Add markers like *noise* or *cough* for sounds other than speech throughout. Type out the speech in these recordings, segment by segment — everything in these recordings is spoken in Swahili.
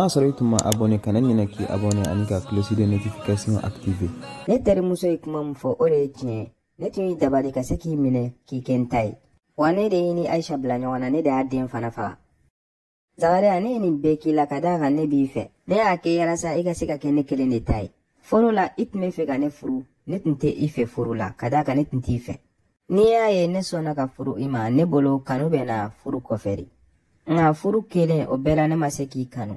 n'a sɔrɔ i tun ma abɔne kana ɲinɛ k'i abɔne ani ka kilosi de notification active ne terimuso ye kuma min fɔ o de ye tiɲɛ ne tun y'i dabali ka se k'i minɛ k'i kɛ n ta ye wa ne de ye ni ayisa bila ɲɔgɔn na ne de y'a den fana faga zagariya ne ye nin bɛɛ k'i la ka daa kan ne b'i fɛ ne y'a kɛ yalasa i ka se ka kɛ ne kelen de ta ye fɔlɔ la i tun be fɛ ka ne furu ne tun tɛ i fɛ furu la ka daa kan ne tun t'i fɛ n'i y'a ye ne sɔnna ka furu i ma ne bolo kanu bɛ na furu kɔfɛ nka furu kelen o bɛɛ la ne ma se k'i kanu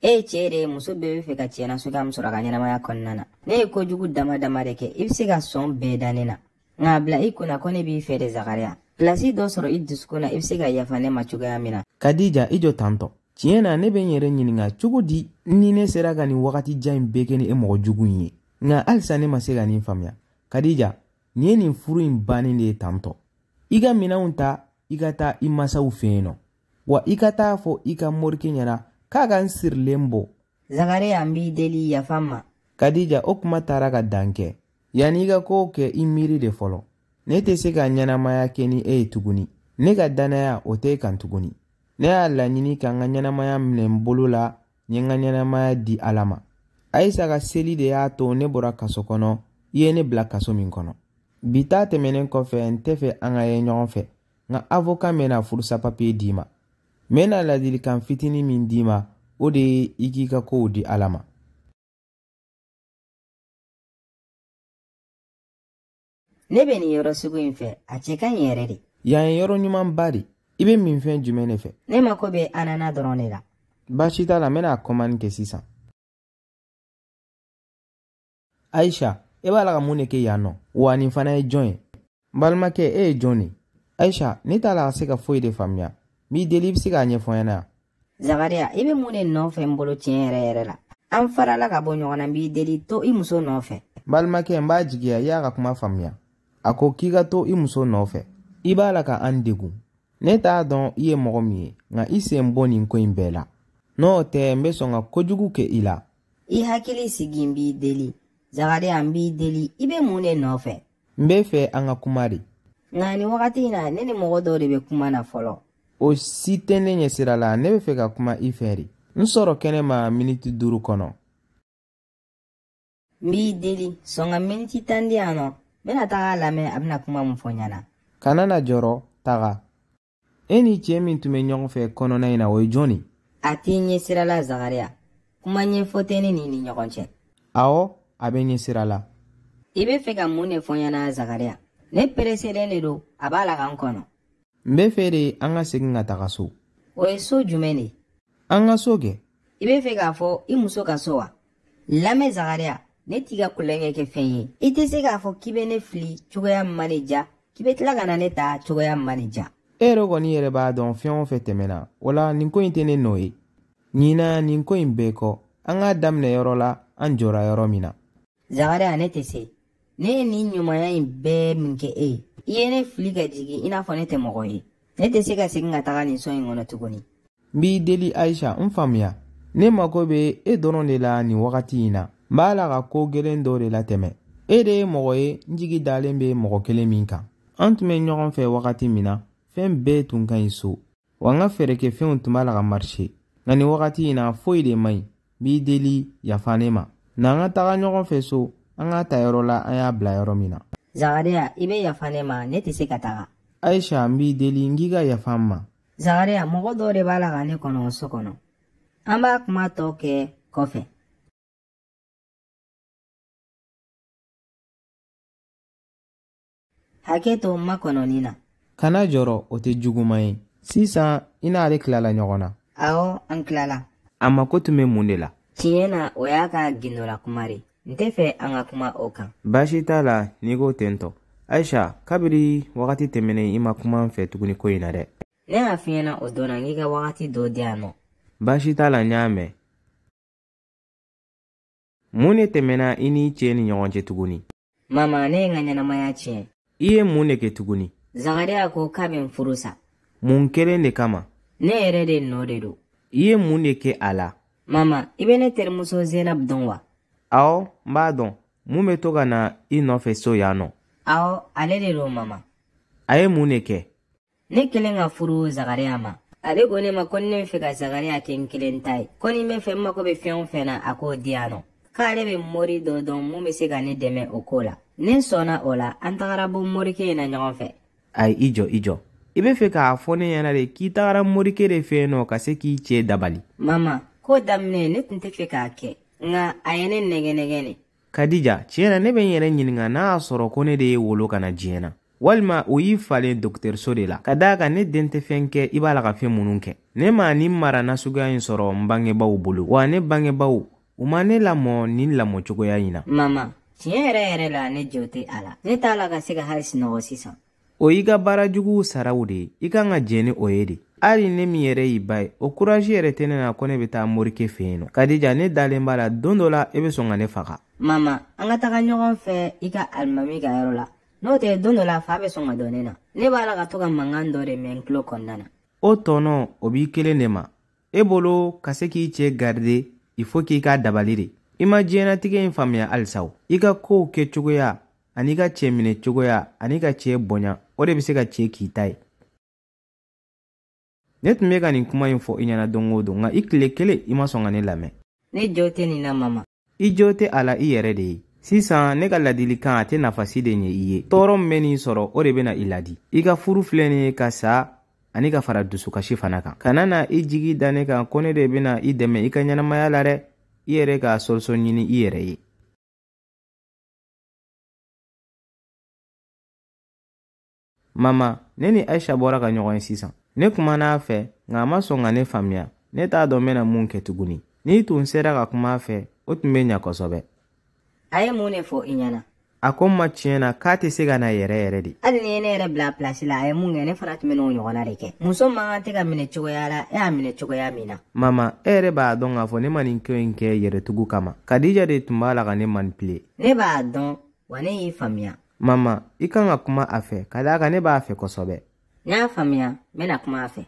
Eh, e cɛɛ muso bɛɛ be fɛ ka cɛɛ nasuguya min sɔrɔ a ka ɲɛnamaya kɔnɔna na ne ye kojugu dama dama de kɛ i e be se ka sɔn bɛɛ da ne na nka bila i e kunna ko ne b'i fɛ de zakariya pilasi dɔ sɔrɔ i dusukun na i e be se ka yafa ne ma cogoya min na kadija i jɔ tantɔ tiɲɛ na ne be n yɛrɛ ɲininga cogo di ni ne sera ka nin wagati ja in bɛɛ kɛ ni e mɔgɔ jugu in ye nka halisa ne ma se ka nin faamuya kadija nin ye nin furu in bannen de ye tantɔ i ka minanw ta i ka taa i masaw fɛ yen nɔ wa i ka taa fɔ i ka morikɛ ɲɛna k'a ka n sirilen bo zakariya n b'i deli yafa ma kadija o kuma taara ka dan kɛ yan'i ka kow kɛ i miiri de fɔlɔ ne tɛ se ka ɲɛnamaya kɛ ni e tuguni ne ka dannaya o tɛ kan tuguni ne y'a laɲini ka n ka ɲɛnamaya minɛ bolo la n ye n ka ɲɛnamaya di ala ma ayisa ka seli de y'a to ne bɔra kaso kɔnɔ i ye ne bila kaso min kɔnɔ bi ta tɛmɛnen kɔfɛ n tɛ fɛ an ka ye ɲɔgɔn fɛ nka avoka mɛna furusa papiye d'i ma n ladilikan fitini min d'i ma o de ye i k'i ka kow di ala ma ne be nin yɔrɔ sugu in fɛ a cɛ ka ɲi yɛrɛ de yan ye yɔrɔ ɲumanba de i be minfɛn jumɛn ne fɛ ne mako be anana dɔrɔn de la baasi la n a kɔmani kɛ sisan ayisa i b'a la ka mun de kɛ yan nɔ wa nin fana ye jɔn ye balimakɛ e ye jɔn de ayisa ne t'a la ka se ka foyi de faamuya M'i deli i e be se k'a ɲɛfɔ ɲɛna ya zakariya i bɛ mun de nɔfɛ n bolo tiɲɛ yɛrɛ yɛrɛ la an farala ka bɔ ɲɔgɔn na n b'i deli to i muso nɔfɛ n balimakɛ n b'a jigiya i y'a ka kuma faamuya a ko k'i ka to i muso nɔfɛ i b'a la ka an degun ne t'a dɔn i ye mɔgɔ min ye nka i sen bɔ nin ko in bɛɛ la n'o tɛ n bɛ sɔn ka kojugu kɛ i la i hakili sigi n b'i deli zakariya n b'i deli i be mun de nɔfɛ n be fɛ an ka kuma de nka nin wagati in na ne ni mɔgɔ dɔw de be kuma na fɔlɔ o si tɛ ne ɲɛsira la ne be fɛ ka kuma i fɛ de n sɔrɔ kɛnɛma miniti duru kɔnɔ n b'i deli sɔn ka miniti tan di yan nɔ bena taga lamɛn a bena kuma mun fɔ ɲana kana na jɔrɔ taga e ni cɛɛ min tun be ɲɔgɔn fɛ kɔnɔna ɲi na o ye jɔn ni a t'i ɲɛsira la zagariya kuma ɲɛfɔ tɛ ne ni ni ɲɔgɔn cɛ awɔ a be ɲɛsira la i be fɛ ka mun ne fɔ ɲana zagariya ne pereselen le don a b'a la ka n kɔnɔ n be fɛ de an ka segin ka taga so o ye soo jumɛn de an ka so kɛ i be fɛ k'a fɔ i muso ka so wa lamɛn zakariya ne t'i ka kulonkɛ kɛ fɛn ye i tɛ se k'a fɔ k'i be ne fili cogoya min ma ne ja k'i be tila ka na ne ta cogoya min ma ne ja e yɛrɛ kɔni yɛrɛ b'a dɔn fɛn o fɛn tɛmɛna o la nin ko ɲi tɛ ne nɔ ye ɲina nin ko ɲi bɛɛ kɔ an k'a daminɛ yɔrɔ la an jɔra yɔrɔ min na zakariya ne tɛ se ne ye nin ɲumanya ɲi bɛɛ min kɛ e ye i ye ne fili ka jigi i n'a fɔ ne tɛ mɔgɔ ye ne tɛ se ka segin ka taga nin sɔn ɲi kɔnɔ tuguni n b'i deli ayisa n faamuya ne mago be e dɔrɔn de la nin wagati in na n b'a la ka koo gwelen dɔ de latɛmɛ e de ye mɔgɔ ye n jigi dalen be mɔgɔ kelen min kan an tun be ɲɔgɔn fɛ wagati min na fɛɛn bɛɛ tun ka ɲi so wa n ka fɛɛrɛkɛfɛnw tun b'a la ka marise nka nin wagati in na foyi de man ɲi b'i deli yafa ne ma na an ka taga ɲɔgɔn fɛ so an k'a ta yɔrɔ la an y'a bila yɔrɔ min na zakariya i be yafa ne ma ne tɛ se ka taga ayisa n b'i deli n k'i ka yafa n ma zakariya mɔgɔ dɔ de b'a la ka ne kɔnɔ so kɔnɔ an b'a kuma tɔ kɛ kɔfɛ hakɛ to makɔnɔnin na kana jɔrɔ o tɛ juguman ye sisan i n'ale tilala ɲɔgɔn na awɔ an tilala a mako tun be mun de la tiɲɛ na o y'a ka gindola kuma de n tɛ fɛ an ka kuma o kan baasi t'a la n'i ko ten tɔ ayisa kabiri wagati tɛmɛnen i ma kuma n fɛ tuguni ko in na dɛ ne y'a fiɲɛna o donna k'i ka wagati dɔ di yan nɔ baasi t'a la n y'a mɛn mun ne tɛmɛna i n'i cɛ ni ɲɔgɔn cɛ tuguni mama ne ye n ka ɲɛnamaya tiɲɛ i ye mun ne kɛ tuguni zagariya ko k'a bɛ n furu sa mun kelen de kama ne yɛrɛ de nɔ de don i ye mun de kɛ a la mama i bɛ ne terimuso zenabu dɔn wa Awɔ n b'a dɔn mun bɛ to ka na i nɔfɛ so yan nɔ. Awɔ ale de do mama. A ye mun de kɛ? Ne kɛlen ka furu Zakariya ma ale ko ne ma ko ni ne bɛ fɛ ka Zakariya kɛ n kelen ta ye ko ni n bɛ fɛ n mako bɛ fɛn o fɛn na a k'o di yan nɔ k'ale bɛ mori dɔ dɔn mun bɛ se ka ne dɛmɛ o ko la ne sɔnna o la an tagara bɔ morikɛ in na ɲɔgɔn fɛ. Ayi i jɔ i jɔ i bɛ fɛ k'a fɔ ne ɲɛna de k'i tagara morikɛ de fɛ yen nɔ ka se k'i cɛ dabali. Mama ko daminɛ ne tun tɛ fɛ k'a kɛ nka a ye ne nɛgɛnɛgɛ kadija tiɲɛ na ne be n yɛrɛ ɲininga n'a y'a sɔrɔ ko ne de ye wolo kana diɲɛ na walima o y'i falen dɔgitɛriso de la ka daa ka ne den tɛ fɛn kɛ i b'a la ka fɛn minnu kɛ ne ma nin mara nasuguya ɲi sɔrɔ n bangebaw bolo wa ne bangebaw u ma ne lamɔ nin lamɔcogoya ɲi na mama tiɲɛ yɛrɛ yɛrɛ la ne jo tɛ a la ne t'a la ka se ka hali e sinɔgɔ sisan o y'i ka baara juguw saraw de ye i kan ka jɛni o ye de hali ne min yɛrɛ y'i ba ye o kuraji yɛrɛ tɛ ne na ko ne bɛ taa morike fɛ yen nɔ kadija ne dalen b'a la don dɔ la i bɛ sɔn ka ne faga mama an ka taga ɲɔgɔn fɛ i ka alimami ka yɔrɔ la n'o tɛ don dɔ la faa bɛ sɔn ka dɔn ne na ne b'a la ka to ka mankan dɔ de mɛn tulo kɔnɔna na o tɔnɔ o b'i kelen de ma e bolo ka se k'i cɛ garide i fo k'i ka dabali de i ma diɲɛnatigɛ in faamuya halisa i ka kow kɛcogoya ani i ka cɛ minɛ cogoya ani i ka cɛ bonya o de bɛ se ka cɛ k'i ta ye ne tun bɛ ka nin kuma in fɔ i ɲɛna don o don nka i tile kelen i ma sɔn ka ne lamɛn ne jo tɛ nin na mama i jo tɛ a la i yɛrɛ de ye sisan ne ka ladilikan a tɛ nafasi de ɲɛ i ye tɔɔrɔ min bɛ nin sɔrɔ o de bɛ na i ladi i ka furu filɛ nin ye ka sa ani ka fara dusukasi fana kan kana na i jigi da ne kan ko ne de bɛna i dɛmɛ i ka ɲɛnamaya la dɛ i yɛrɛ k'a sɔrɔsɔ ɲini i yɛrɛ ye mama ne ni aisha bɔra ka ɲɔgɔn ye sisan ne kumana a fɛ nka a ma sɔn ka ne faamuya ne t'a dɔn bɛna mun kɛ tuguni n'i tun sera ka kuma a fɛ o tun be ɲa kosɛbɛ a ye mun ne fɔ i ɲɛna a ko n ma tiɲɛ na k'a tɛ se ka na yɛrɛ yɛrɛ de hali ni ye ne yɛrɛ bila pilasi la a ye mun kɛ ne fana tun be n'o ɲɔgɔnna de kɛ muso man kan tɛ ka minɛ cogoya la e y'a minɛ cogoya min na mama e yɛrɛ b'a dɔn k'a fɔ ne ma nin ko in kɛ yɛrɛtugu kama kadija de tun b'a la ka ne manipile ne b'a dɔn wa ne y'i faamuya mama i kan ka kuma a fɛ ka daa ka ne b'a fɛ kosɔbɛ n y'a faamuya n kuma a fɛ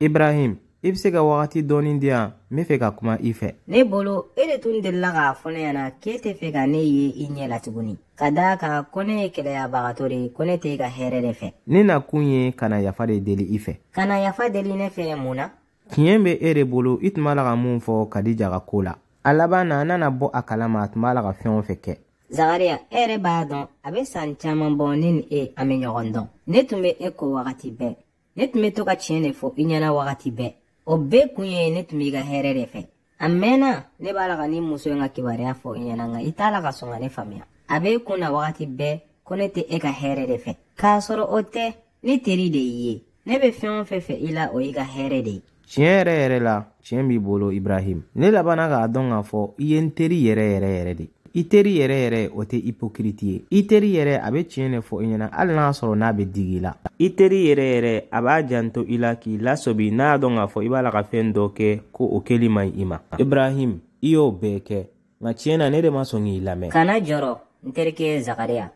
ibrahim i be se ka wagati dɔɔni di yan be fɛ ka kuma i fɛ ne bolo e de tun delila k'a fɔ ne yana k'e tɛ fɛ ka ne ye i ɲɛ latuguni ka daa ka ko ye kɛlɛyabagatɔ de ko ne tɛ ka hɛɛrɛ de fɛ ne na kun ye ka na yafa de deli i fɛ kana yafa deli ne fɛ mun na tiɲɛ be e de bolo i tun b'a la ka mun fɔ kadijaga koo la a laban na a nana bɔ a kalama a tun b'a la ka fɛn o fɛ kɛ zakariya e yɛrɛ b'a dɔn a be san caaman bɔ ne ni e an be ɲɔgɔn dɔn ne tun be e ko wagati bɛɛ ne tun be to ka tiɲɛ de fɔ i ɲɛna wagati bɛɛ o bɛɛ kun ye ne tun b'i ka hɛɛrɛ de fɛ a mɛnna ne b'a la ka ni muso ye ka kibaruya fɔ i ɲɛna nka i t'a la ka sɔn ka ne faamiya a b'e kun na wagati bɛɛ ko ne tɛ e ka hɛɛrɛ de fɛ k'a sɔrɔ o tɛ ne teri de y'i ye ne be fɛɛn o fɛn fɛ i la o y'i ka hɛɛrɛ de ye tiɲɛ yɛrɛ yɛrɛ la tiɲɛ b'i bolo ibrahim ne labana k'a dɔn k'a fɔ i ye n teri yɛrɛ yɛrɛ yɛrɛ de i teri yɛrɛ yɛrɛ o tɛ ipokiriti ye i teri yɛrɛ a bɛ tiɲɛ de fɔ i ɲɛna hali n'a sɔrɔ n'a bɛ digi i la i teri yɛrɛ yɛrɛ a b'a janto i la k'i lasɔbi n'a y'a dɔn k'a fɔ i b'a la ka fɛn dɔ kɛ ko o kɛli man ɲi i ma ibrahim i y'o bɛɛ kɛ nka tiɲɛ na ne de ma sɔn k'i lamɛn kana jɔrɔ n terikɛ zakariya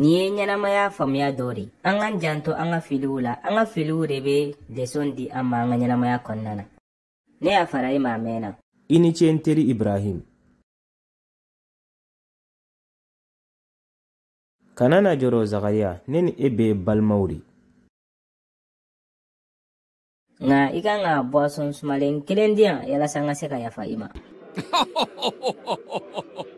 niye ye ɲɛnamaya faamuya dɔ de an k'an janto an ka filiw la an ka filiw de bɛ leçon di an ma an ka ɲɛnamaya kɔnɔna na ne y'a fara i ma mɛn na i ni ce n teri ibrahim kana na jɔrɔ zagariya ne ni e bɛ balimaw de nka i kan ka bɔsɔn sumalen kelen di yalasa an ka se ka yafa i ma *laughs*